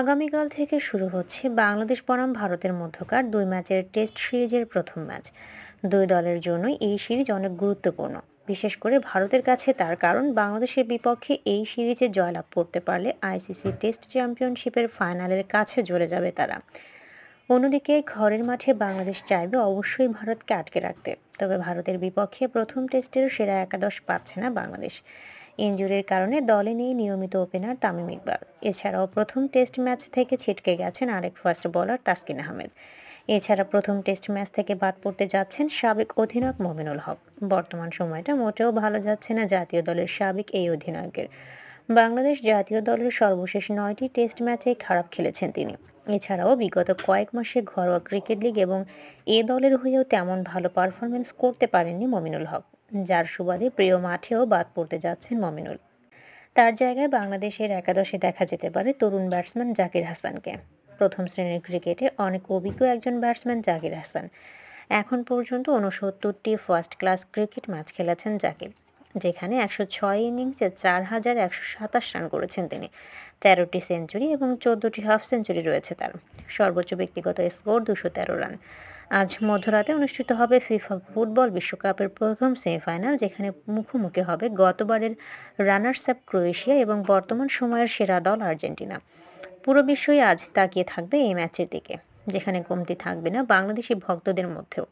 আগামীকাল থেকে শুরু হচ্ছে বাংলাদেশ বনাম ভারতের মধ্যকার দুই ম্যাচের টেস্ট সিরিজের প্রথম ম্যাচ দুই দলের জন্যই এই সিরিজ অনেক গুরুত্বপূর্ণ বিশেষ করে ভারতের কাছে তার কারণ বাংলাদেশের বিপক্ষে এই সিরিজে জয়লাভ করতে পারলে আইসিসি টেস্ট চ্যাম্পিয়নশিপের ফাইনালের কাছে জ্বলে যাবে তারা অন্যদিকে ঘরের মাঠে বাংলাদেশ চাইবে অবশ্যই ভারতকে আটকে রাখতে তবে ভারতের বিপক্ষে প্রথম টেস্টের সেরা একাদশ পাচ্ছে না বাংলাদেশ ইঞ্জুরির কারণে দলে নেই নিয়মিত ওপেনার তামিম ইকবাল এছাড়াও প্রথম টেস্ট ম্যাচ থেকে ছিটকে গেছেন আরেক ফার্স্ট বোলার তাসকিন আহমেদ এছাড়া প্রথম টেস্ট ম্যাচ থেকে বাদ পড়তে যাচ্ছেন সাবেক অধিনায়ক মোমিনুল হক বর্তমান সময়টা মোটেও ভালো যাচ্ছে না জাতীয় দলের সাবেক এই অধিনায়কের বাংলাদেশ জাতীয় দলের সর্বশেষ নয়টি টেস্ট ম্যাচে খারাপ খেলেছেন তিনি এছাড়াও বিগত কয়েক মাসে ঘরোয়া ক্রিকেট লিগ এবং এ দলের হয়েও তেমন ভালো পারফরমেন্স করতে পারেননি মমিনুল হক যার সুবাদে প্রিয় মাঠেও বাদ পড়তে যাচ্ছেন মমিনুল তার জায়গায় বাংলাদেশের একাদশে দেখা যেতে পারে তরুণ ব্যাটসম্যান জাকির হাসানকে প্রথম শ্রেণীর ক্রিকেটে অনেক অভিজ্ঞ একজন ব্যাটসম্যান জাকির হাসান এখন পর্যন্ত ঊনসত্তরটি ফার্স্ট ক্লাস ক্রিকেট ম্যাচ খেলেছেন জাকির যেখানে একশো ছয় ইনিংসে চার হাজার একশো সাতাশ রান করেছেন তিনি তেরোটি সেঞ্চুরি এবং চোদ্দোটি হাফ সেঞ্চুরি রয়েছে তার সর্বোচ্চ ব্যক্তিগত স্কোর দুশো তেরো রান আজ মধ্যরাতে অনুষ্ঠিত হবে ফিফা ফুটবল বিশ্বকাপের প্রথম সেমিফাইনাল যেখানে মুখোমুখি হবে গতবারের রানার্স আপ ক্রোয়েশিয়া এবং বর্তমান সময়ের সেরা দল আর্জেন্টিনা পুরো বিশ্বই আজ তাকিয়ে থাকবে এই ম্যাচের দিকে যেখানে কমতি থাকবে না বাংলাদেশি ভক্তদের মধ্যেও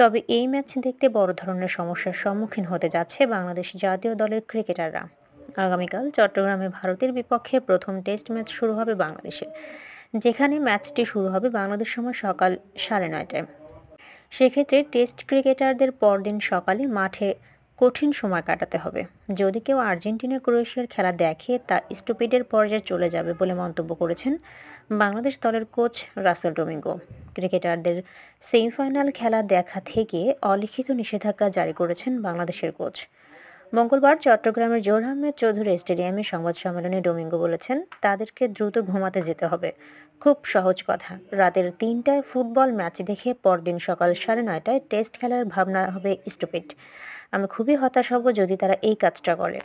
তবে এই ম্যাচ দেখতে বড় ধরনের সমস্যার সম্মুখীন হতে যাচ্ছে বাংলাদেশ জাতীয় দলের ক্রিকেটাররা আগামীকাল চট্টগ্রামে ভারতের বিপক্ষে প্রথম টেস্ট ম্যাচ শুরু হবে বাংলাদেশের যেখানে ম্যাচটি শুরু হবে বাংলাদেশ সময় সকাল সাড়ে নয়টায় সেক্ষেত্রে টেস্ট ক্রিকেটারদের পরদিন সকালে মাঠে কঠিন সময় কাটাতে হবে যদি কেউ আর্জেন্টিনা ক্রোয়েশিয়ার খেলা দেখে তা স্টুপিডের পর্যায়ে চলে যাবে বলে মন্তব্য করেছেন বাংলাদেশ দলের কোচ রাসেল ডোমিঙ্গো ক্রিকেটারদের সেমিফাইনাল খেলা দেখা থেকে অলিখিত নিষেধাজ্ঞা জারি করেছেন বাংলাদেশের কোচ মঙ্গলবার চট্টগ্রামের জোর আহমেদ চৌধুরী স্টেডিয়ামে সংবাদ সম্মেলনে ডোমিঙ্গো বলেছেন তাদেরকে দ্রুত ঘুমাতে যেতে হবে খুব সহজ কথা রাতের তিনটায় ফুটবল ম্যাচ দেখে পরদিন সকাল সাড়ে নয়টায় টেস্ট খেলার ভাবনা হবে স্টুপিট আমি খুবই হতাশ হব যদি তারা এই কাজটা করে